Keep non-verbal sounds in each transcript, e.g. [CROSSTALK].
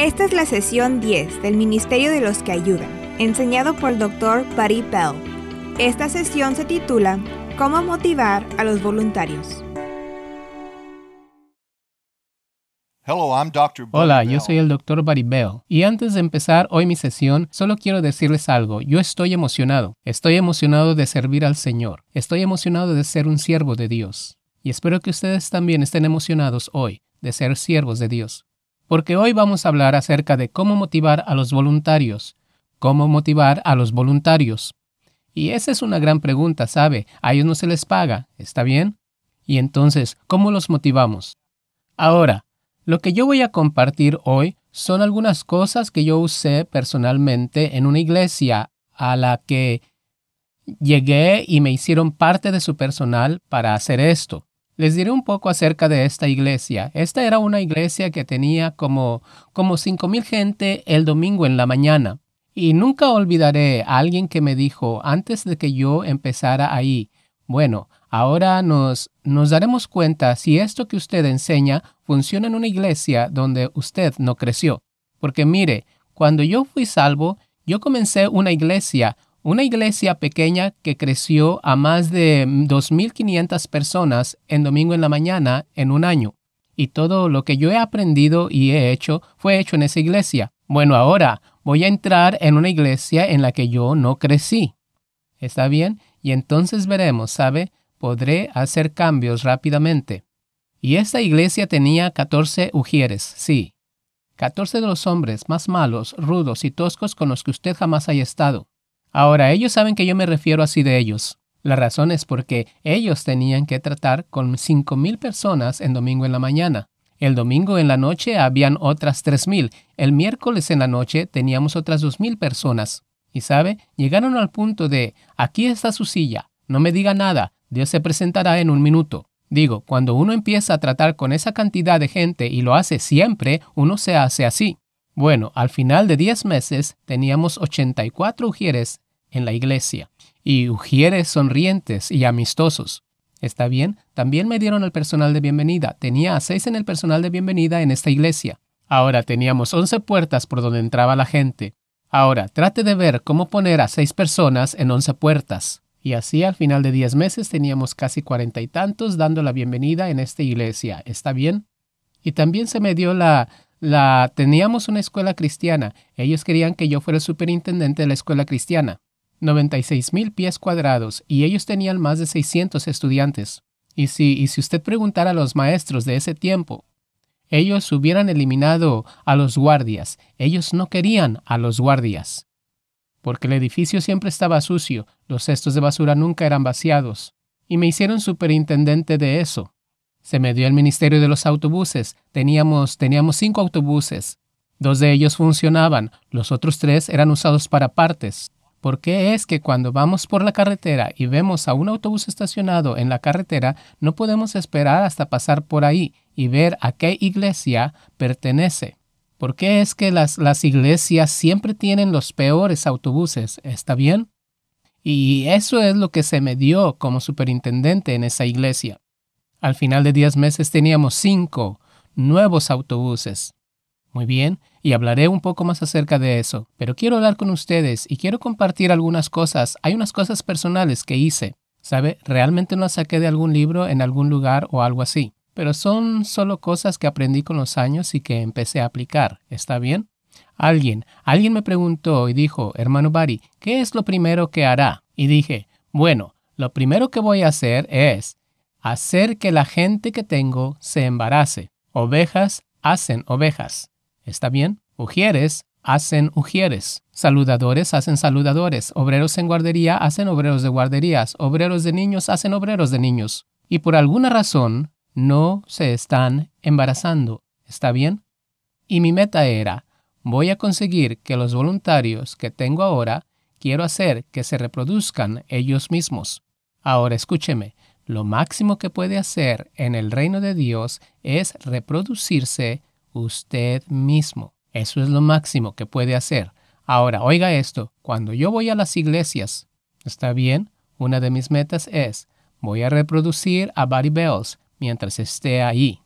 Esta es la sesión 10 del Ministerio de los que Ayudan, enseñado por el Dr. Buddy Bell. Esta sesión se titula Cómo motivar a los voluntarios. Hola, yo soy el Dr. Buddy Bell. Y antes de empezar hoy mi sesión, solo quiero decirles algo. Yo estoy emocionado. Estoy emocionado de servir al Señor. Estoy emocionado de ser un siervo de Dios. Y espero que ustedes también estén emocionados hoy de ser siervos de Dios porque hoy vamos a hablar acerca de cómo motivar a los voluntarios. ¿Cómo motivar a los voluntarios? Y esa es una gran pregunta, ¿sabe? A ellos no se les paga, ¿está bien? Y entonces, ¿cómo los motivamos? Ahora, lo que yo voy a compartir hoy son algunas cosas que yo usé personalmente en una iglesia a la que llegué y me hicieron parte de su personal para hacer esto. Les diré un poco acerca de esta iglesia. Esta era una iglesia que tenía como, como 5.000 gente el domingo en la mañana. Y nunca olvidaré a alguien que me dijo antes de que yo empezara ahí, bueno, ahora nos, nos daremos cuenta si esto que usted enseña funciona en una iglesia donde usted no creció. Porque mire, cuando yo fui salvo, yo comencé una iglesia una iglesia pequeña que creció a más de 2.500 personas en domingo en la mañana en un año. Y todo lo que yo he aprendido y he hecho fue hecho en esa iglesia. Bueno, ahora voy a entrar en una iglesia en la que yo no crecí. ¿Está bien? Y entonces veremos, ¿sabe? Podré hacer cambios rápidamente. Y esta iglesia tenía 14 ujieres, sí. 14 de los hombres más malos, rudos y toscos con los que usted jamás haya estado. Ahora, ellos saben que yo me refiero así de ellos. La razón es porque ellos tenían que tratar con 5.000 personas en domingo en la mañana. El domingo en la noche habían otras 3.000. El miércoles en la noche teníamos otras 2.000 personas. Y sabe, llegaron al punto de, aquí está su silla, no me diga nada, Dios se presentará en un minuto. Digo, cuando uno empieza a tratar con esa cantidad de gente y lo hace siempre, uno se hace así. Bueno, al final de 10 meses teníamos 84 ujieres en la iglesia y ujieres sonrientes y amistosos. ¿Está bien? También me dieron el personal de bienvenida. Tenía a 6 en el personal de bienvenida en esta iglesia. Ahora teníamos 11 puertas por donde entraba la gente. Ahora, trate de ver cómo poner a 6 personas en 11 puertas. Y así al final de 10 meses teníamos casi cuarenta y tantos dando la bienvenida en esta iglesia. ¿Está bien? Y también se me dio la la, teníamos una escuela cristiana. Ellos querían que yo fuera superintendente de la escuela cristiana. 96 mil pies cuadrados y ellos tenían más de 600 estudiantes. y si usted preguntara a los maestros de ese tiempo, ellos hubieran eliminado a los guardias. Ellos no querían a los guardias. Porque el edificio siempre estaba sucio, los cestos de basura nunca eran vaciados. Y me hicieron superintendente de eso. Se me dio el ministerio de los autobuses. Teníamos, teníamos cinco autobuses. Dos de ellos funcionaban, los otros tres eran usados para partes. ¿Por qué es que cuando vamos por la carretera y vemos a un autobús estacionado en la carretera, no podemos esperar hasta pasar por ahí y ver a qué iglesia pertenece? ¿Por qué es que las, las iglesias siempre tienen los peores autobuses? ¿Está bien? Y eso es lo que se me dio como superintendente en esa iglesia. Al final de 10 meses teníamos 5 nuevos autobuses. Muy bien, y hablaré un poco más acerca de eso, pero quiero hablar con ustedes y quiero compartir algunas cosas. Hay unas cosas personales que hice. ¿Sabe? Realmente no las saqué de algún libro en algún lugar o algo así, pero son solo cosas que aprendí con los años y que empecé a aplicar. ¿Está bien? Alguien, alguien me preguntó y dijo, hermano Bari, ¿qué es lo primero que hará? Y dije, bueno, lo primero que voy a hacer es hacer que la gente que tengo se embarace. Ovejas hacen ovejas. ¿Está bien? Ujieres hacen ujieres. Saludadores hacen saludadores. Obreros en guardería hacen obreros de guarderías. Obreros de niños hacen obreros de niños. Y por alguna razón no se están embarazando. ¿Está bien? Y mi meta era, voy a conseguir que los voluntarios que tengo ahora, quiero hacer que se reproduzcan ellos mismos. Ahora escúcheme, lo máximo que puede hacer en el reino de Dios es reproducirse usted mismo. Eso es lo máximo que puede hacer. Ahora, oiga esto, cuando yo voy a las iglesias, ¿está bien? Una de mis metas es, voy a reproducir a Barry Bells mientras esté ahí.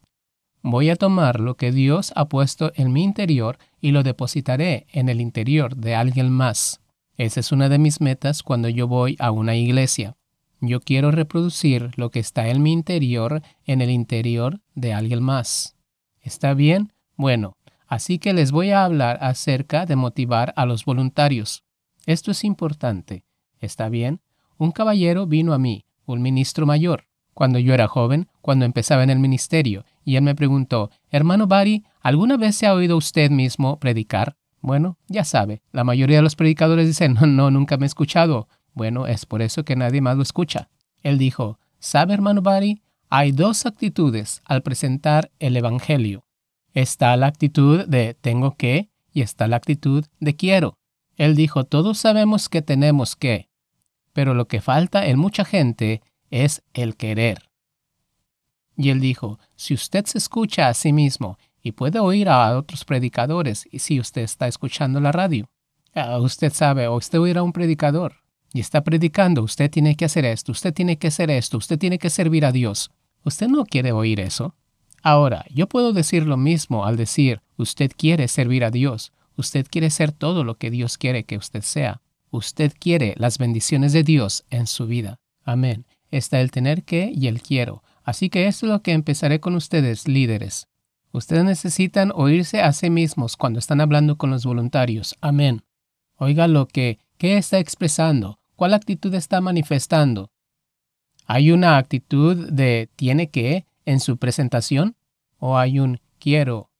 Voy a tomar lo que Dios ha puesto en mi interior y lo depositaré en el interior de alguien más. Esa es una de mis metas cuando yo voy a una iglesia. Yo quiero reproducir lo que está en mi interior en el interior de alguien más. ¿Está bien? Bueno, así que les voy a hablar acerca de motivar a los voluntarios. Esto es importante. ¿Está bien? Un caballero vino a mí, un ministro mayor, cuando yo era joven, cuando empezaba en el ministerio, y él me preguntó, hermano Barry, ¿alguna vez se ha oído usted mismo predicar? Bueno, ya sabe, la mayoría de los predicadores dicen, no, no, nunca me he escuchado. Bueno, es por eso que nadie más lo escucha. Él dijo, ¿sabe hermano Bari? Hay dos actitudes al presentar el Evangelio. Está la actitud de tengo que y está la actitud de quiero. Él dijo, todos sabemos que tenemos que, pero lo que falta en mucha gente es el querer. Y él dijo, si usted se escucha a sí mismo y puede oír a otros predicadores, y si usted está escuchando la radio, ah, usted sabe, o usted oirá a un predicador, y está predicando, usted tiene que hacer esto, usted tiene que hacer esto, usted tiene que servir a Dios. Usted no quiere oír eso. Ahora, yo puedo decir lo mismo al decir, usted quiere servir a Dios, usted quiere ser todo lo que Dios quiere que usted sea, usted quiere las bendiciones de Dios en su vida. Amén. Está el tener que y el quiero. Así que esto es lo que empezaré con ustedes, líderes. Ustedes necesitan oírse a sí mismos cuando están hablando con los voluntarios. Amén. Oiga lo que, ¿qué está expresando? ¿Cuál actitud está manifestando? ¿Hay una actitud de tiene que en su presentación o hay un quiero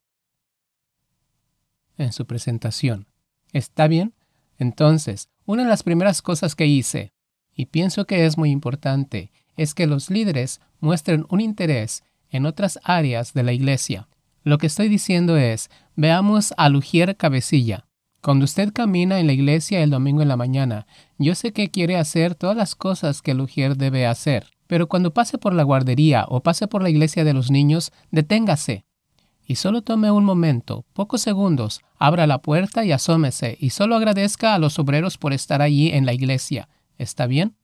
en su presentación? ¿Está bien? Entonces, una de las primeras cosas que hice, y pienso que es muy importante, es que los líderes muestren un interés en otras áreas de la iglesia. Lo que estoy diciendo es, veamos a Lugier Cabecilla. Cuando usted camina en la iglesia el domingo en la mañana, yo sé que quiere hacer todas las cosas que el ujier debe hacer, pero cuando pase por la guardería o pase por la iglesia de los niños, deténgase. Y solo tome un momento, pocos segundos, abra la puerta y asómese, y solo agradezca a los obreros por estar allí en la iglesia. ¿Está bien?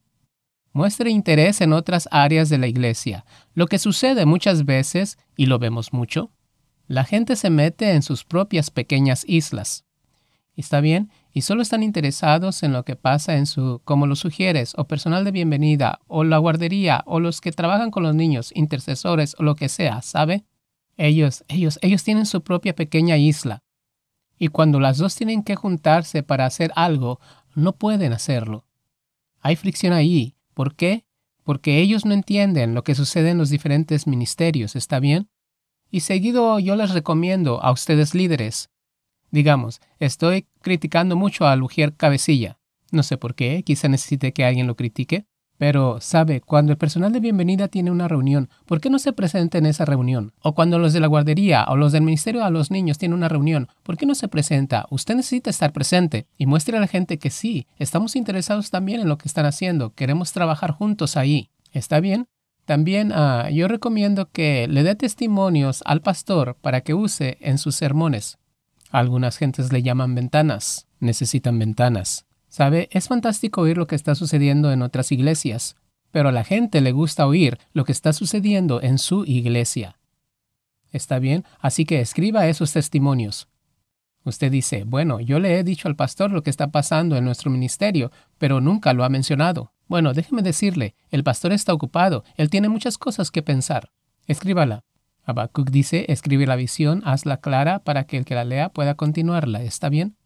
Muestre interés en otras áreas de la iglesia. Lo que sucede muchas veces, y lo vemos mucho, la gente se mete en sus propias pequeñas islas. ¿Está bien? Y solo están interesados en lo que pasa en su, como lo sugieres, o personal de bienvenida, o la guardería, o los que trabajan con los niños, intercesores, o lo que sea, ¿sabe? Ellos, ellos, ellos tienen su propia pequeña isla. Y cuando las dos tienen que juntarse para hacer algo, no pueden hacerlo. Hay fricción ahí. ¿Por qué? Porque ellos no entienden lo que sucede en los diferentes ministerios, ¿está bien? Y seguido yo les recomiendo a ustedes líderes, Digamos, estoy criticando mucho a Lugier Cabecilla. No sé por qué, quizá necesite que alguien lo critique. Pero, ¿sabe? Cuando el personal de bienvenida tiene una reunión, ¿por qué no se presenta en esa reunión? O cuando los de la guardería o los del Ministerio a los Niños tienen una reunión, ¿por qué no se presenta? Usted necesita estar presente y muestre a la gente que sí, estamos interesados también en lo que están haciendo, queremos trabajar juntos ahí. ¿Está bien? También ah, yo recomiendo que le dé testimonios al pastor para que use en sus sermones. Algunas gentes le llaman ventanas, necesitan ventanas. ¿Sabe? Es fantástico oír lo que está sucediendo en otras iglesias, pero a la gente le gusta oír lo que está sucediendo en su iglesia. ¿Está bien? Así que escriba esos testimonios. Usted dice, bueno, yo le he dicho al pastor lo que está pasando en nuestro ministerio, pero nunca lo ha mencionado. Bueno, déjeme decirle, el pastor está ocupado, él tiene muchas cosas que pensar. Escríbala. Habacuc dice, escribe la visión, hazla clara para que el que la lea pueda continuarla, ¿está bien?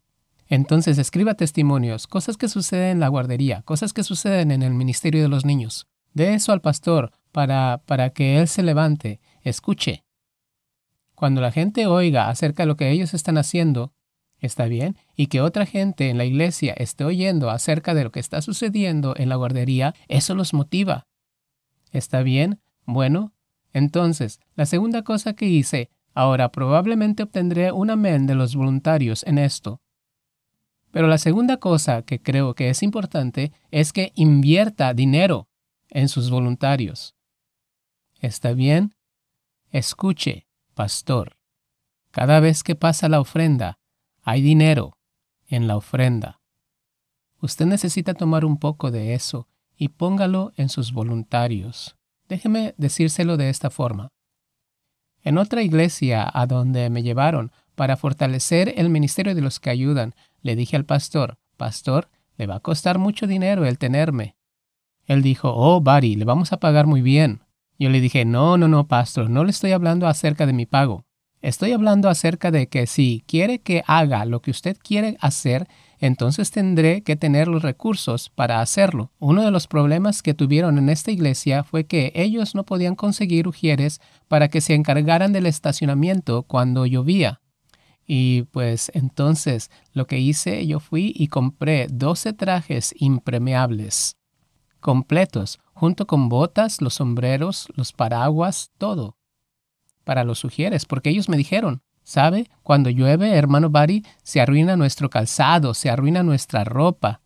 Entonces escriba testimonios, cosas que suceden en la guardería, cosas que suceden en el ministerio de los niños. De eso al pastor para, para que él se levante, escuche. Cuando la gente oiga acerca de lo que ellos están haciendo, está bien, y que otra gente en la iglesia esté oyendo acerca de lo que está sucediendo en la guardería, eso los motiva. ¿Está bien? Bueno, entonces, la segunda cosa que hice, ahora probablemente obtendré un amén de los voluntarios en esto. Pero la segunda cosa que creo que es importante es que invierta dinero en sus voluntarios. ¿Está bien? Escuche, pastor. Cada vez que pasa la ofrenda, hay dinero en la ofrenda. Usted necesita tomar un poco de eso y póngalo en sus voluntarios. Déjeme decírselo de esta forma. En otra iglesia a donde me llevaron para fortalecer el ministerio de los que ayudan, le dije al pastor, Pastor, le va a costar mucho dinero el tenerme. Él dijo, Oh, Barry, le vamos a pagar muy bien. Yo le dije, No, no, no, pastor, no le estoy hablando acerca de mi pago. Estoy hablando acerca de que si quiere que haga lo que usted quiere hacer, entonces tendré que tener los recursos para hacerlo. Uno de los problemas que tuvieron en esta iglesia fue que ellos no podían conseguir ujieres para que se encargaran del estacionamiento cuando llovía. Y pues entonces lo que hice, yo fui y compré 12 trajes impremeables completos, junto con botas, los sombreros, los paraguas, todo, para los ujieres, porque ellos me dijeron, ¿Sabe? Cuando llueve, hermano Bari, se arruina nuestro calzado, se arruina nuestra ropa.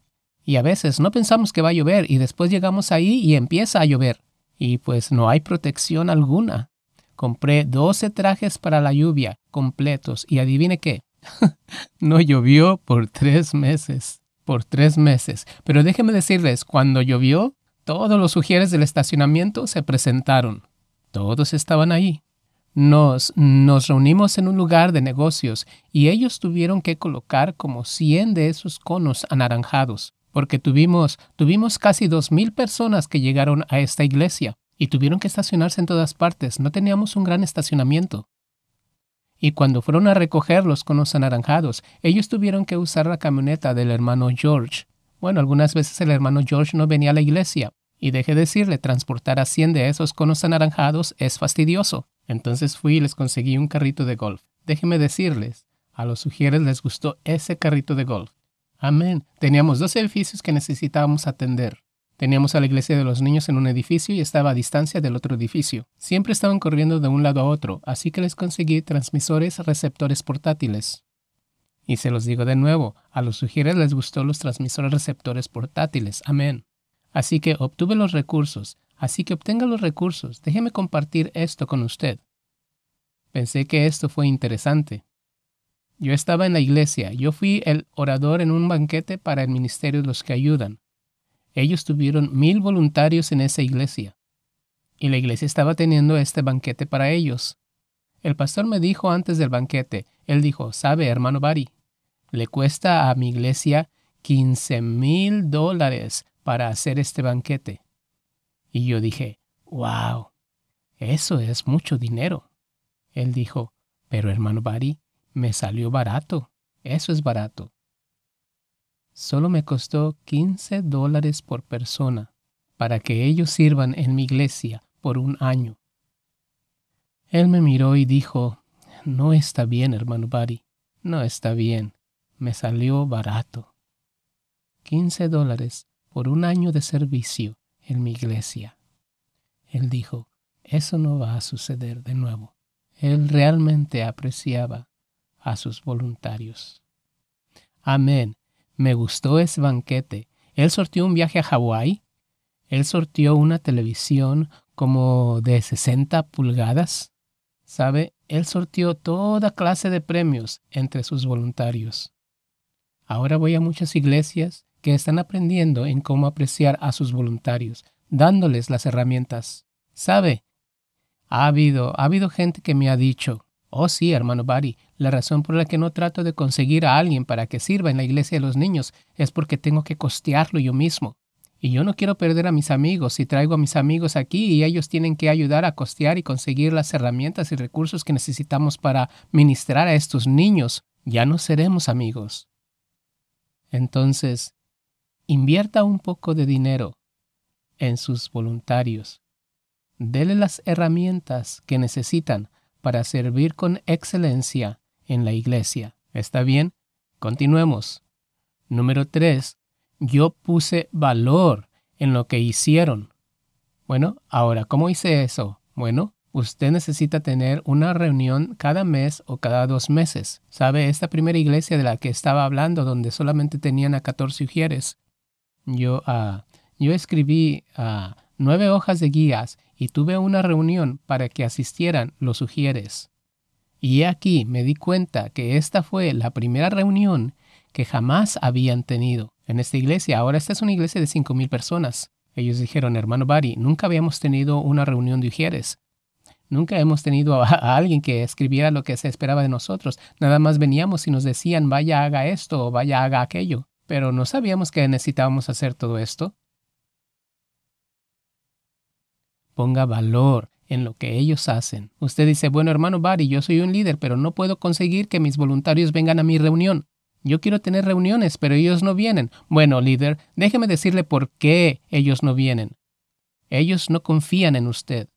Y a veces no pensamos que va a llover y después llegamos ahí y empieza a llover. Y pues no hay protección alguna. Compré 12 trajes para la lluvia, completos, y adivine qué. [LAUGHS] no llovió por tres meses. Por tres meses. Pero déjenme decirles, cuando llovió, todos los sugieres del estacionamiento se presentaron. Todos estaban ahí. Nos, nos reunimos en un lugar de negocios y ellos tuvieron que colocar como 100 de esos conos anaranjados, porque tuvimos, tuvimos casi 2.000 personas que llegaron a esta iglesia y tuvieron que estacionarse en todas partes. No teníamos un gran estacionamiento. Y cuando fueron a recoger los conos anaranjados, ellos tuvieron que usar la camioneta del hermano George. Bueno, algunas veces el hermano George no venía a la iglesia. Y deje decirle, transportar a 100 de esos conos anaranjados es fastidioso. Entonces fui y les conseguí un carrito de golf. Déjenme decirles, a los sugieres les gustó ese carrito de golf. Amén. Teníamos dos edificios que necesitábamos atender. Teníamos a la iglesia de los niños en un edificio y estaba a distancia del otro edificio. Siempre estaban corriendo de un lado a otro, así que les conseguí transmisores receptores portátiles. Y se los digo de nuevo, a los sugieres les gustó los transmisores receptores portátiles. Amén. Así que obtuve los recursos, Así que obtenga los recursos. Déjeme compartir esto con usted. Pensé que esto fue interesante. Yo estaba en la iglesia, yo fui el orador en un banquete para el ministerio de los que ayudan. Ellos tuvieron mil voluntarios en esa iglesia. Y la iglesia estaba teniendo este banquete para ellos. El pastor me dijo antes del banquete, él dijo, sabe, hermano Bari, le cuesta a mi iglesia 15 mil dólares para hacer este banquete. Y yo dije, wow, eso es mucho dinero. Él dijo, pero hermano Bari, me salió barato, eso es barato. Solo me costó 15 dólares por persona para que ellos sirvan en mi iglesia por un año. Él me miró y dijo, no está bien, hermano Bari. no está bien, me salió barato. 15 dólares por un año de servicio en mi iglesia. Él dijo, eso no va a suceder de nuevo. Él realmente apreciaba a sus voluntarios. Amén. Me gustó ese banquete. Él sortió un viaje a Hawái. Él sortió una televisión como de 60 pulgadas. ¿Sabe? Él sortió toda clase de premios entre sus voluntarios. Ahora voy a muchas iglesias que están aprendiendo en cómo apreciar a sus voluntarios, dándoles las herramientas. ¿Sabe? Ha habido, ha habido gente que me ha dicho, oh sí, hermano Barry, la razón por la que no trato de conseguir a alguien para que sirva en la iglesia de los niños es porque tengo que costearlo yo mismo. Y yo no quiero perder a mis amigos si traigo a mis amigos aquí y ellos tienen que ayudar a costear y conseguir las herramientas y recursos que necesitamos para ministrar a estos niños. Ya no seremos amigos. Entonces, Invierta un poco de dinero en sus voluntarios. Dele las herramientas que necesitan para servir con excelencia en la iglesia. ¿Está bien? Continuemos. Número 3. Yo puse valor en lo que hicieron. Bueno, ahora, ¿cómo hice eso? Bueno, usted necesita tener una reunión cada mes o cada dos meses. ¿Sabe? Esta primera iglesia de la que estaba hablando, donde solamente tenían a 14 ujieres, Ah, yo, escribí ah, nueve hojas de guías y tuve una reunión para que asistieran los ujieres. Y aquí me di cuenta que esta fue la primera reunión que jamás habían tenido en esta iglesia. Ahora esta es una iglesia de 5.000 personas. Ellos dijeron, hermano Bari, nunca habíamos tenido una reunión de ujieres. Nunca hemos tenido a, alguien que escribiera lo que se esperaba de nosotros. Nada más veníamos y nos decían, vaya haga esto o vaya haga aquello pero no sabíamos que necesitábamos hacer todo esto. Ponga valor en lo que ellos hacen. Usted dice, bueno hermano Barry, yo soy un líder, pero no puedo conseguir que mis voluntarios vengan a mi reunión. Yo quiero tener reuniones, pero ellos no vienen. Bueno, líder, déjeme decirle por qué ellos no vienen. Ellos no confían en usted.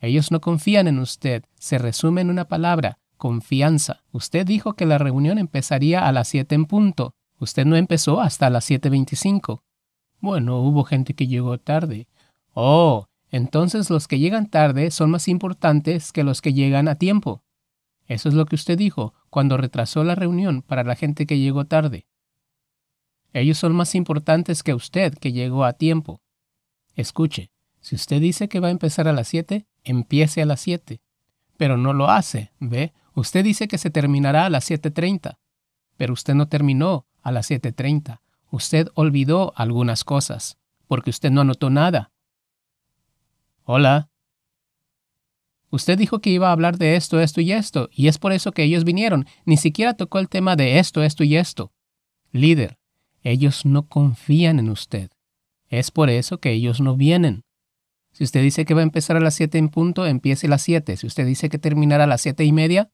Ellos no confían en usted. Se resume en una palabra, confianza. Usted dijo que la reunión empezaría a las 7 en punto. Usted no empezó hasta las 7.25. Bueno, hubo gente que llegó tarde. Oh, entonces los que llegan tarde son más importantes que los que llegan a tiempo. Eso es lo que usted dijo cuando retrasó la reunión para la gente que llegó tarde. Ellos son más importantes que usted que llegó a tiempo. Escuche, si usted dice que va a empezar a las 7, empiece a las 7. Pero no lo hace, ¿ve? Usted dice que se terminará a las 7.30, pero usted no terminó a las 7.30. Usted olvidó algunas cosas, porque usted no anotó nada. Hola. Usted dijo que iba a hablar de esto, esto y esto, y es por eso que ellos vinieron. Ni siquiera tocó el tema de esto, esto y esto. Líder, ellos no confían en usted. Es por eso que ellos no vienen. Si usted dice que va a empezar a las 7 en punto, empiece a las 7. Si usted dice que terminará a las siete y media,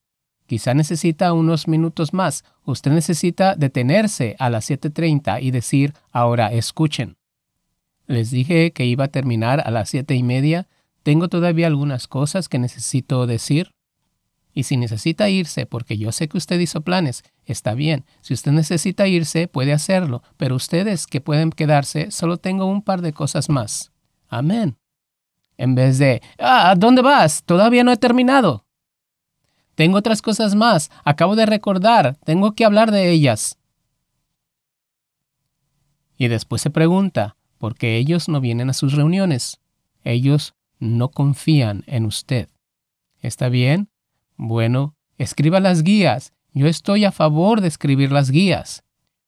Quizá necesita unos minutos más. Usted necesita detenerse a las 7.30 y decir, ahora escuchen. Les dije que iba a terminar a las siete y media. Tengo todavía algunas cosas que necesito decir. Y si necesita irse, porque yo sé que usted hizo planes, está bien. Si usted necesita irse, puede hacerlo. Pero ustedes que pueden quedarse, solo tengo un par de cosas más. Amén. En vez de, ah, ¿a dónde vas? Todavía no he terminado. Tengo otras cosas más, acabo de recordar, tengo que hablar de ellas. Y después se pregunta, ¿por qué ellos no vienen a sus reuniones? Ellos no confían en usted. ¿Está bien? Bueno, escriba las guías. Yo estoy a favor de escribir las guías.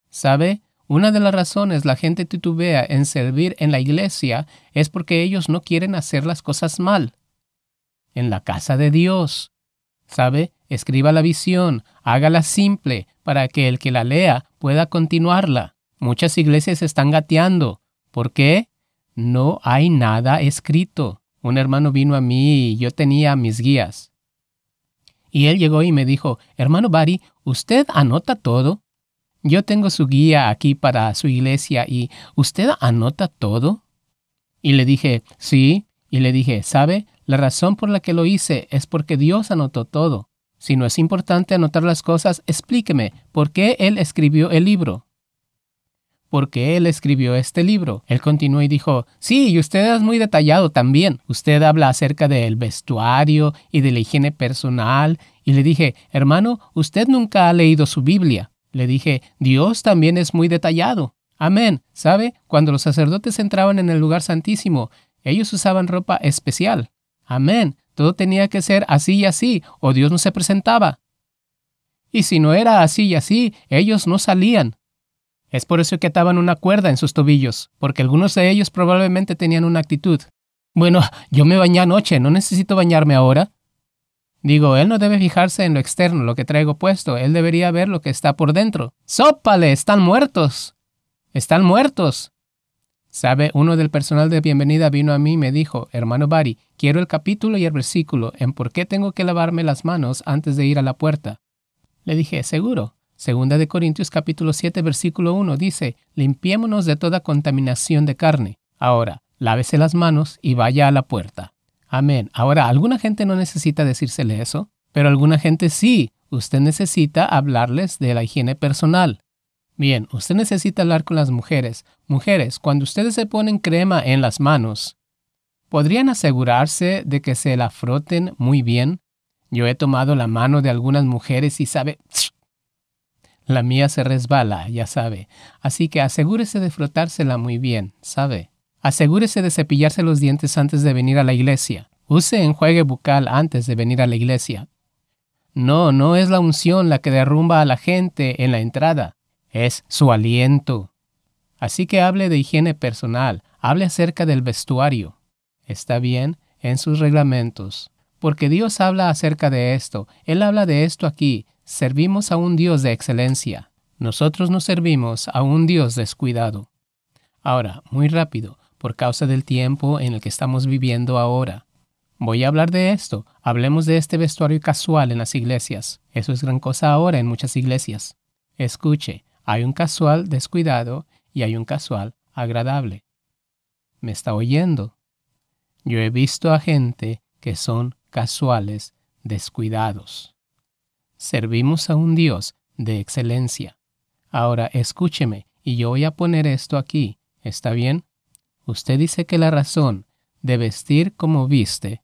¿Sabe? Una de las razones la gente titubea en servir en la iglesia es porque ellos no quieren hacer las cosas mal. En la casa de Dios, ¿Sabe? Escriba la visión, hágala simple, para que el que la lea pueda continuarla. Muchas iglesias están gateando. ¿Por qué? No hay nada escrito. Un hermano vino a mí y yo tenía mis guías. Y él llegó y me dijo, hermano Bari, ¿usted anota todo? Yo tengo su guía aquí para su iglesia y ¿usted anota todo? Y le dije, sí. Y le dije, ¿sabe? La razón por la que lo hice es porque Dios anotó todo. Si no es importante anotar las cosas, explíqueme por qué Él escribió el libro. ¿Por qué Él escribió este libro? Él continuó y dijo, sí, y usted es muy detallado también. Usted habla acerca del vestuario y de la higiene personal. Y le dije, hermano, usted nunca ha leído su Biblia. Le dije, Dios también es muy detallado. Amén. ¿Sabe? Cuando los sacerdotes entraban en el lugar santísimo, ellos usaban ropa especial. Amén. Todo tenía que ser así y así, o Dios no se presentaba. Y si no era así y así, ellos no salían. Es por eso que ataban una cuerda en sus tobillos, porque algunos de ellos probablemente tenían una actitud. Bueno, [LAUGHS] yo me bañé anoche, no necesito bañarme ahora. Digo, él no debe fijarse en lo externo, lo que traigo puesto, él debería ver lo que está por dentro. ¡Sópale! ¡Están muertos! ¡Están muertos! Sabe, uno del personal de bienvenida vino a mí y me dijo, hermano Bari, quiero el capítulo y el versículo en por qué tengo que lavarme las manos antes de ir a la puerta. Le dije, seguro. Segunda de Corintios capítulo 7 versículo 1 dice, limpiémonos de toda contaminación de carne. Ahora, lávese las manos y vaya a la puerta. Amén. Ahora, alguna gente no necesita decírsele eso, pero alguna gente sí. Usted necesita hablarles de la higiene personal. Bien, usted necesita hablar con las mujeres. Mujeres, cuando ustedes se ponen crema en las manos, ¿podrían asegurarse de que se la froten muy bien? Yo he tomado la mano de algunas mujeres y sabe... [SNIFFS] La mía se resbala, ya sabe. Así que asegúrese de frotársela muy bien, ¿sabe? Asegúrese de cepillarse los dientes antes de venir a la iglesia. Use enjuague bucal antes de venir a la iglesia. No, no es la unción la que derrumba a la gente en la entrada es su aliento. Así que hable de higiene personal, hable acerca del vestuario. Está bien en sus reglamentos, porque Dios habla acerca de esto, Él habla de esto aquí, servimos a un Dios de excelencia. Nosotros no servimos a un Dios descuidado. Ahora, muy rápido, por causa del tiempo en el que estamos viviendo ahora. Voy a hablar de esto. Hablemos de este vestuario casual en las iglesias. Eso es gran cosa ahora en muchas iglesias. Escuche, hay un casual descuidado y hay un casual agradable. ¿Me está oyendo? Yo he visto a gente que son casuales descuidados. Servimos a un Dios de excelencia. Ahora escúcheme y yo voy a poner esto aquí, ¿está bien? Usted dice que la razón de vestir como viste.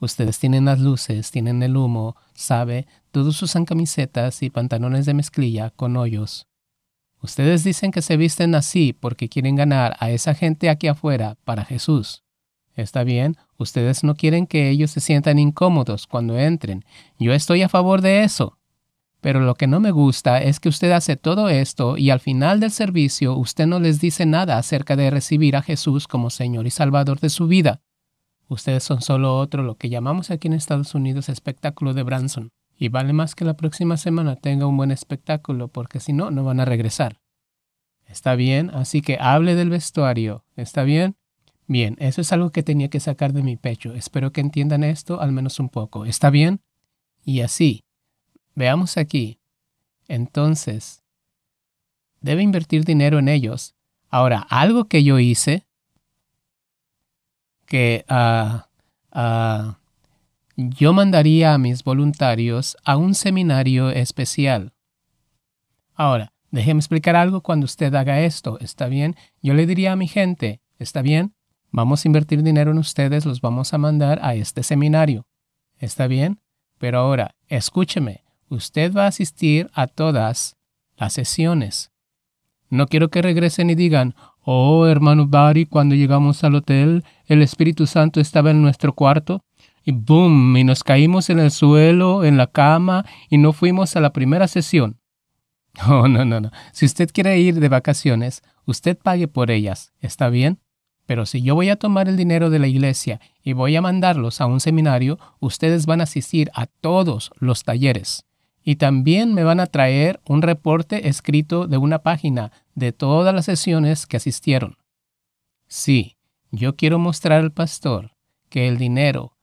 Ustedes tienen las luces, tienen el humo, sabe, todos usan camisetas y pantalones de mezclilla con hoyos. Ustedes dicen que se visten así porque quieren ganar a esa gente aquí afuera para Jesús. Está bien, ustedes no quieren que ellos se sientan incómodos cuando entren. Yo estoy a favor de eso. Pero lo que no me gusta es que usted hace todo esto y al final del servicio usted no les dice nada acerca de recibir a Jesús como Señor y Salvador de su vida. Ustedes son solo otro lo que llamamos aquí en Estados Unidos espectáculo de Branson. Y vale más que la próxima semana tenga un buen espectáculo, porque si no, no van a regresar. ¿Está bien? Así que hable del vestuario. ¿Está bien? Bien, eso es algo que tenía que sacar de mi pecho. Espero que entiendan esto al menos un poco. ¿Está bien? Y así. Veamos aquí. Entonces, debe invertir dinero en ellos. Ahora, algo que yo hice, que a ah, ah, yo mandaría a mis voluntarios a un seminario especial. Ahora, déjeme explicar algo cuando usted haga esto, ¿está bien? Yo le diría a mi gente, ¿está bien? Vamos a invertir dinero en ustedes, los vamos a mandar a este seminario. ¿Está bien? Pero ahora, escúcheme, usted va a asistir a todas las sesiones. No quiero que regresen y digan, oh hermano Barry, cuando llegamos al hotel, el Espíritu Santo estaba en nuestro cuarto y boom, y nos caímos en el suelo, en la cama, y no fuimos a la primera sesión. [LAUGHS] Oh, no, no, no. Si usted quiere ir de vacaciones, usted pague por ellas, ¿está bien? Pero si yo voy a tomar el dinero de la iglesia y voy a mandarlos a un seminario, ustedes van a asistir a todos los talleres. Y también me van a traer un reporte escrito de una página de todas las sesiones que asistieron. Sí, yo quiero mostrar al pastor que el dinero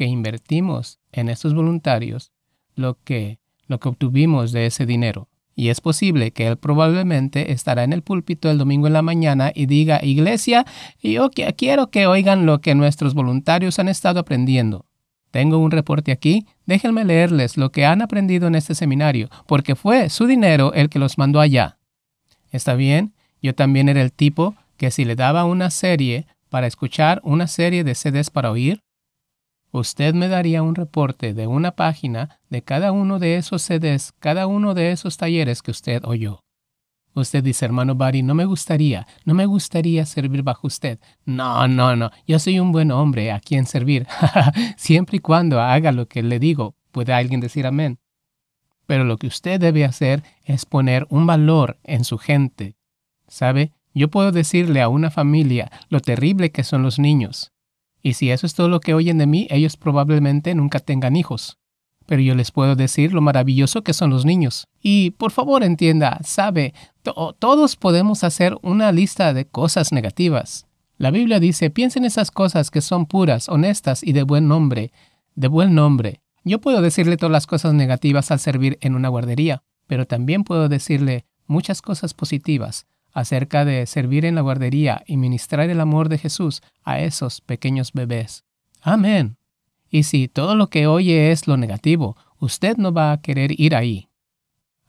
que invertimos en estos voluntarios lo que, lo que obtuvimos de ese dinero. Y es posible que él probablemente estará en el púlpito el domingo en la mañana y diga, iglesia, yo quiero que oigan lo que nuestros voluntarios han estado aprendiendo. Tengo un reporte aquí, déjenme leerles lo que han aprendido en este seminario, porque fue su dinero el que los mandó allá. Está bien, yo también era el tipo que si le daba una serie para escuchar una serie de CDs para oír, usted me daría un reporte de una página de cada uno de esos CDs, cada uno de esos talleres que usted oyó. Usted dice, hermano Barry, no me gustaría, no me gustaría servir bajo usted. No, no, no, yo soy un buen hombre a quien servir. [LAUGHS] Siempre y cuando haga lo que le digo, puede alguien decir amén. Pero lo que usted debe hacer es poner un valor en su gente. ¿Sabe? Yo puedo decirle a una familia lo terrible que son los niños, y si eso es todo lo que oyen de mí, ellos probablemente nunca tengan hijos. Pero yo les puedo decir lo maravilloso que son los niños. Y por favor entienda, sabe, todos podemos hacer una lista de cosas negativas. La Biblia dice, piensen esas cosas que son puras, honestas y de buen nombre, de buen nombre. Yo puedo decirle todas las cosas negativas al servir en una guardería, pero también puedo decirle muchas cosas positivas acerca de servir en la guardería y ministrar el amor de Jesús a esos pequeños bebés. Amén. Y si todo lo que oye es lo negativo, usted no va a querer ir ahí.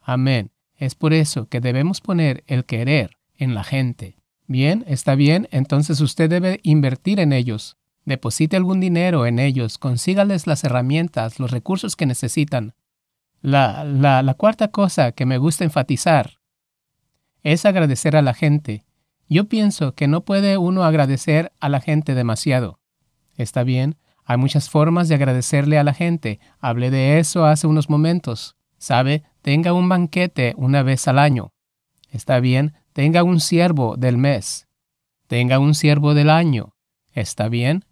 Amén. Es por eso que debemos poner el querer en la gente. Bien, está bien, entonces usted debe invertir en ellos. Deposite algún dinero en ellos, consígales las herramientas, los recursos que necesitan. La, la, la cuarta cosa que me gusta enfatizar es agradecer a la gente. Yo pienso que no puede uno agradecer a la gente demasiado. Está bien, hay muchas formas de agradecerle a la gente. Hablé de eso hace unos momentos. Sabe, tenga un banquete una vez al año. Está bien, tenga un siervo del mes. Tenga un siervo del año. ¿Está bien?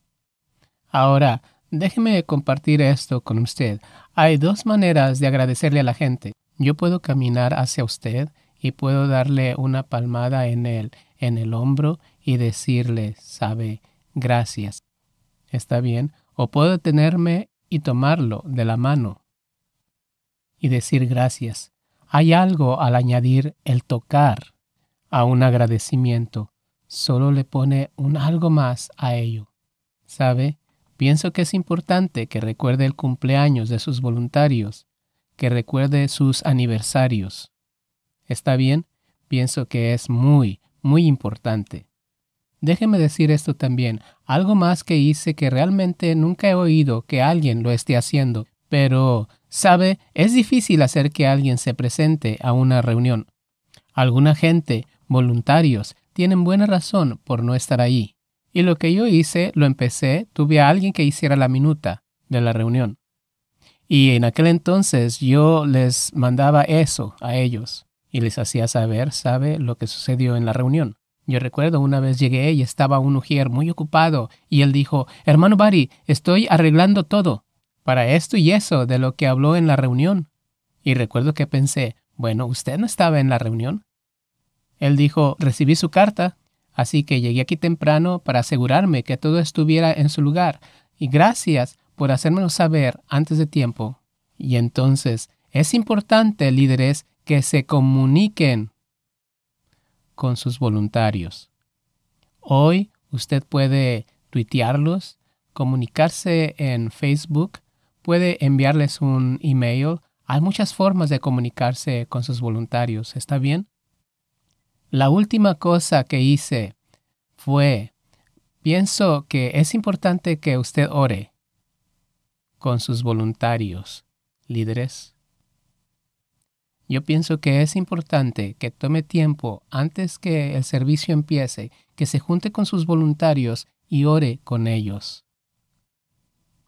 Ahora, déjeme compartir esto con usted. Hay dos maneras de agradecerle a la gente. Yo puedo caminar hacia usted y puedo darle una palmada en el, en el hombro y decirle, sabe, gracias. Está bien. O puedo detenerme y tomarlo de la mano y decir gracias. Hay algo al añadir el tocar a un agradecimiento. Solo le pone un algo más a ello. ¿Sabe? Pienso que es importante que recuerde el cumpleaños de sus voluntarios, que recuerde sus aniversarios. ¿Está bien? Pienso que es muy, muy importante. Déjeme decir esto también, algo más que hice que realmente nunca he oído que alguien lo esté haciendo, pero, sabe, es difícil hacer que alguien se presente a una reunión. Alguna gente, voluntarios, tienen buena razón por no estar ahí. Y lo que yo hice, lo empecé, tuve a alguien que hiciera la minuta de la reunión. Y en aquel entonces yo les mandaba eso a ellos y les hacía saber, sabe, lo que sucedió en la reunión. Yo recuerdo una vez llegué y estaba un ujier muy ocupado y él dijo, hermano Barry, estoy arreglando todo, para esto y eso de lo que habló en la reunión. Y recuerdo que pensé, bueno, usted no estaba en la reunión. Él dijo, recibí su carta, así que llegué aquí temprano para asegurarme que todo estuviera en su lugar, y gracias por hacérmelo saber antes de tiempo. Y entonces, es importante, líderes, que se comuniquen con sus voluntarios. Hoy usted puede tuitearlos, comunicarse en Facebook, puede enviarles un email. Hay muchas formas de comunicarse con sus voluntarios, ¿está bien? La última cosa que hice fue, pienso que es importante que usted ore con sus voluntarios, líderes, yo pienso que es importante que tome tiempo antes que el servicio empiece, que se junte con sus voluntarios y ore con ellos.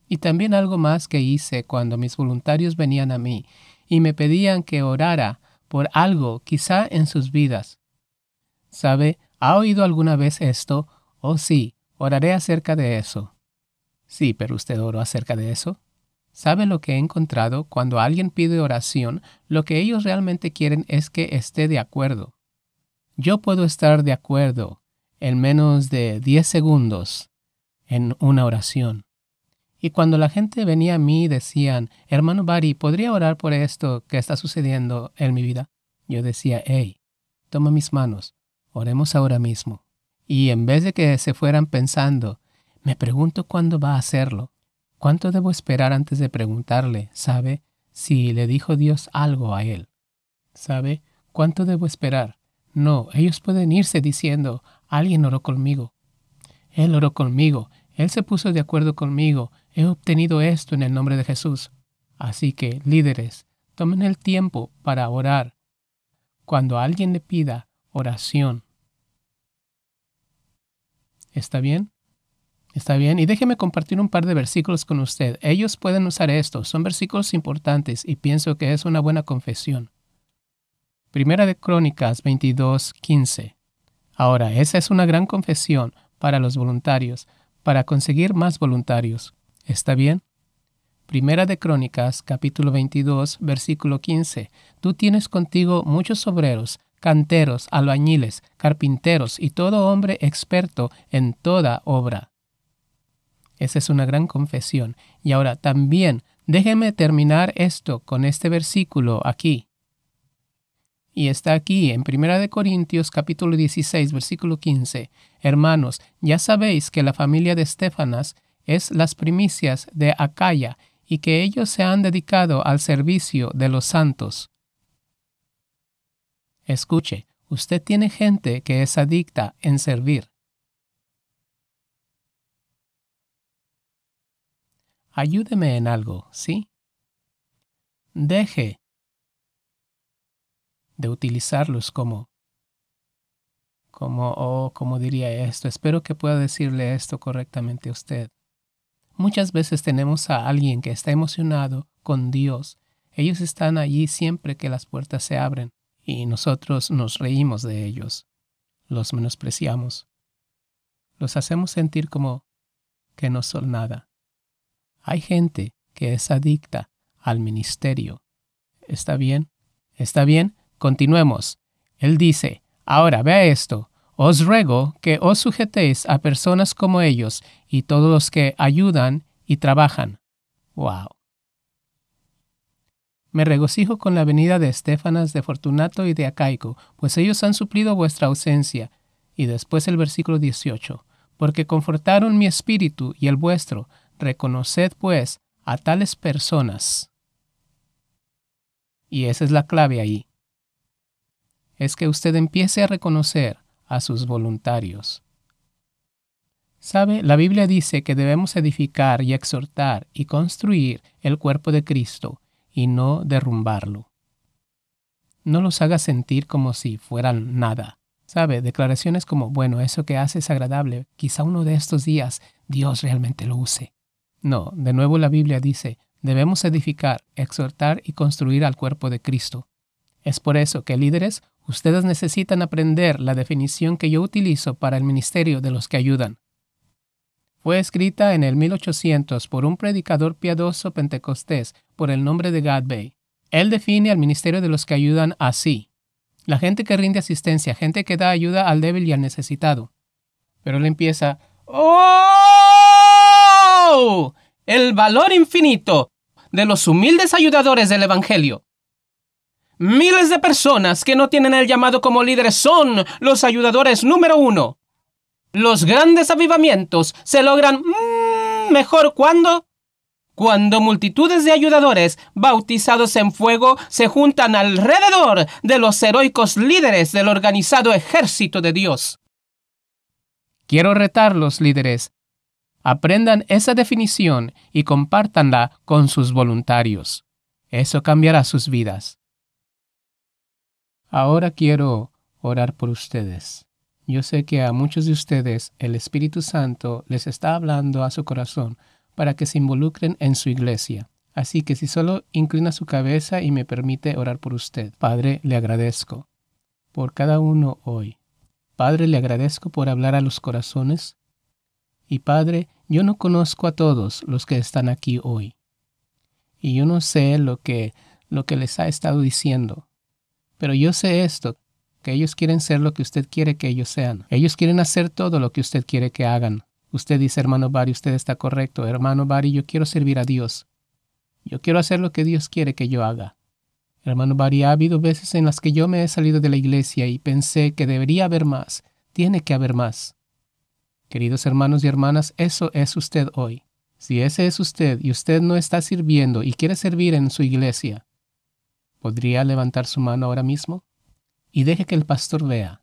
Y también algo más que hice cuando mis voluntarios venían a mí y me pedían que orara por algo quizá en sus vidas. ¿Sabe? ¿Ha oído alguna vez esto? Oh sí, oraré acerca de eso. Sí, pero usted oró acerca de eso. ¿Sabe lo que he encontrado? Cuando alguien pide oración, lo que ellos realmente quieren es que esté de acuerdo. Yo puedo estar de acuerdo en menos de 10 segundos en una oración. Y cuando la gente venía a mí y decían, hermano Barry, ¿podría orar por esto que está sucediendo en mi vida? Yo decía, hey, toma mis manos, oremos ahora mismo. Y en vez de que se fueran pensando, me pregunto cuándo va a hacerlo, ¿Cuánto debo esperar antes de preguntarle, sabe, si le dijo Dios algo a él? ¿Sabe? ¿Cuánto debo esperar? No, ellos pueden irse diciendo, alguien oró conmigo. Él oró conmigo, él se puso de acuerdo conmigo, he obtenido esto en el nombre de Jesús. Así que, líderes, tomen el tiempo para orar. Cuando alguien le pida oración. ¿Está bien? ¿Está bien? Y déjeme compartir un par de versículos con usted. Ellos pueden usar esto. Son versículos importantes y pienso que es una buena confesión. Primera de Crónicas 22, 15. Ahora, esa es una gran confesión para los voluntarios, para conseguir más voluntarios. ¿Está bien? Primera de Crónicas, capítulo 22, versículo 15. Tú tienes contigo muchos obreros, canteros, albañiles, carpinteros y todo hombre experto en toda obra. Esa es una gran confesión. Y ahora también, déjeme terminar esto con este versículo aquí. Y está aquí en 1 Corintios capítulo 16, versículo 15. Hermanos, ya sabéis que la familia de Estefanas es las primicias de Acaya y que ellos se han dedicado al servicio de los santos. Escuche, usted tiene gente que es adicta en servir. Ayúdeme en algo, ¿sí? Deje de utilizarlos como como oh, como diría esto, espero que pueda decirle esto correctamente a usted. Muchas veces tenemos a alguien que está emocionado con Dios. Ellos están allí siempre que las puertas se abren y nosotros nos reímos de ellos. Los menospreciamos. Los hacemos sentir como que no son nada. Hay gente que es adicta al ministerio. ¿Está bien? ¿Está bien? Continuemos. Él dice, ahora vea esto. Os ruego que os sujetéis a personas como ellos y todos los que ayudan y trabajan. ¡Wow! Me regocijo con la venida de Estefanas, de Fortunato y de Acaico, pues ellos han suplido vuestra ausencia. Y después el versículo 18, porque confortaron mi espíritu y el vuestro, Reconoced pues a tales personas. Y esa es la clave ahí. Es que usted empiece a reconocer a sus voluntarios. ¿Sabe? La Biblia dice que debemos edificar y exhortar y construir el cuerpo de Cristo y no derrumbarlo. No los haga sentir como si fueran nada. ¿Sabe? Declaraciones como, bueno, eso que hace es agradable. Quizá uno de estos días Dios realmente lo use. No, de nuevo la Biblia dice, debemos edificar, exhortar y construir al cuerpo de Cristo. Es por eso que líderes, ustedes necesitan aprender la definición que yo utilizo para el ministerio de los que ayudan. Fue escrita en el 1800 por un predicador piadoso pentecostés por el nombre de Gadbey. Él define al ministerio de los que ayudan así. La gente que rinde asistencia, gente que da ayuda al débil y al necesitado. Pero él empieza, ¡Oh! El valor infinito de los humildes ayudadores del Evangelio. Miles de personas que no tienen el llamado como líderes son los ayudadores número uno. Los grandes avivamientos se logran mm, mejor cuando cuando multitudes de ayudadores bautizados en fuego se juntan alrededor de los heroicos líderes del organizado ejército de Dios. Quiero retar los líderes Aprendan esa definición y compártanla con sus voluntarios. Eso cambiará sus vidas. Ahora quiero orar por ustedes. Yo sé que a muchos de ustedes el Espíritu Santo les está hablando a su corazón para que se involucren en su iglesia. Así que si solo inclina su cabeza y me permite orar por usted, Padre, le agradezco por cada uno hoy. Padre, le agradezco por hablar a los corazones y Padre, yo no conozco a todos los que están aquí hoy. Y yo no sé lo que, lo que les ha estado diciendo. Pero yo sé esto, que ellos quieren ser lo que usted quiere que ellos sean. Ellos quieren hacer todo lo que usted quiere que hagan. Usted dice, hermano Barry, usted está correcto. Hermano Barry, yo quiero servir a Dios. Yo quiero hacer lo que Dios quiere que yo haga. Hermano Barry, ha habido veces en las que yo me he salido de la iglesia y pensé que debería haber más. Tiene que haber más. Queridos hermanos y hermanas, eso es usted hoy. Si ese es usted y usted no está sirviendo y quiere servir en su iglesia, ¿podría levantar su mano ahora mismo? Y deje que el pastor vea.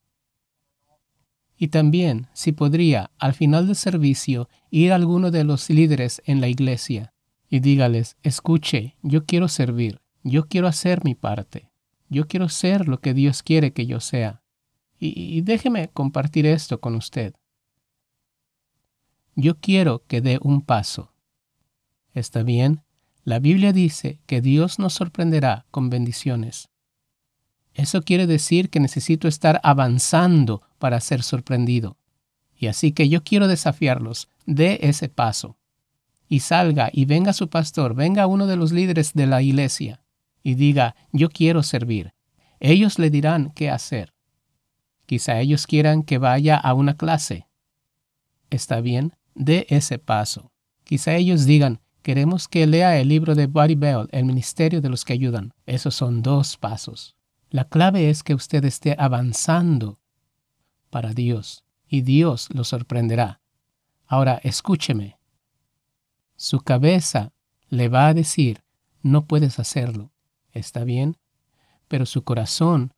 Y también, si podría, al final del servicio, ir a alguno de los líderes en la iglesia y dígales, escuche, yo quiero servir, yo quiero hacer mi parte, yo quiero ser lo que Dios quiere que yo sea. Y, y déjeme compartir esto con usted yo quiero que dé un paso. Está bien, la Biblia dice que Dios nos sorprenderá con bendiciones. Eso quiere decir que necesito estar avanzando para ser sorprendido. Y así que yo quiero desafiarlos, dé ese paso. Y salga y venga su pastor, venga uno de los líderes de la iglesia y diga, yo quiero servir. Ellos le dirán qué hacer. Quizá ellos quieran que vaya a una clase. Está bien, dé ese paso. Quizá ellos digan, queremos que lea el libro de Buddy Bell, El Ministerio de los que Ayudan. Esos son dos pasos. La clave es que usted esté avanzando para Dios y Dios lo sorprenderá. Ahora escúcheme. Su cabeza le va a decir, no puedes hacerlo, está bien, pero su corazón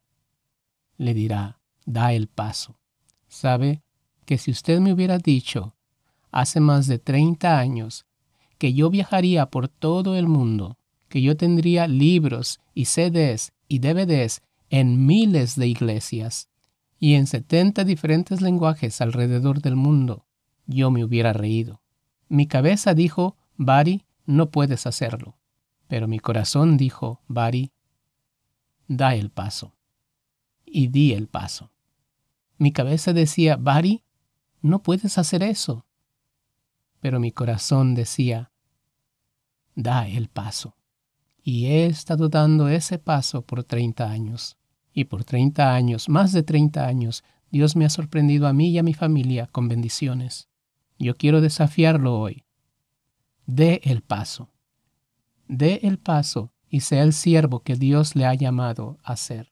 le dirá, da el paso. Sabe que si usted me hubiera dicho, hace más de 30 años, que yo viajaría por todo el mundo, que yo tendría libros y CDs y DVDs en miles de iglesias y en 70 diferentes lenguajes alrededor del mundo. Yo me hubiera reído. Mi cabeza dijo, Bari, no puedes hacerlo. Pero mi corazón dijo, Bari, da el paso. Y di el paso. Mi cabeza decía, Bari, no puedes hacer eso pero mi corazón decía, da el paso. Y he estado dando ese paso por 30 años. Y por 30 años, más de 30 años, Dios me ha sorprendido a mí y a mi familia con bendiciones. Yo quiero desafiarlo hoy. Dé el paso. Dé el paso y sea el siervo que Dios le ha llamado a ser.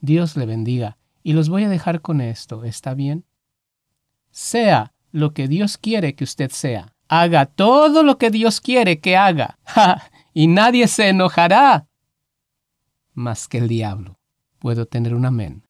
Dios le bendiga y los voy a dejar con esto, ¿está bien? Sea lo que Dios quiere que usted sea. Haga todo lo que Dios quiere que haga. [LAUGHS] Y nadie se enojará más que el diablo. ¿Puedo tener un amén?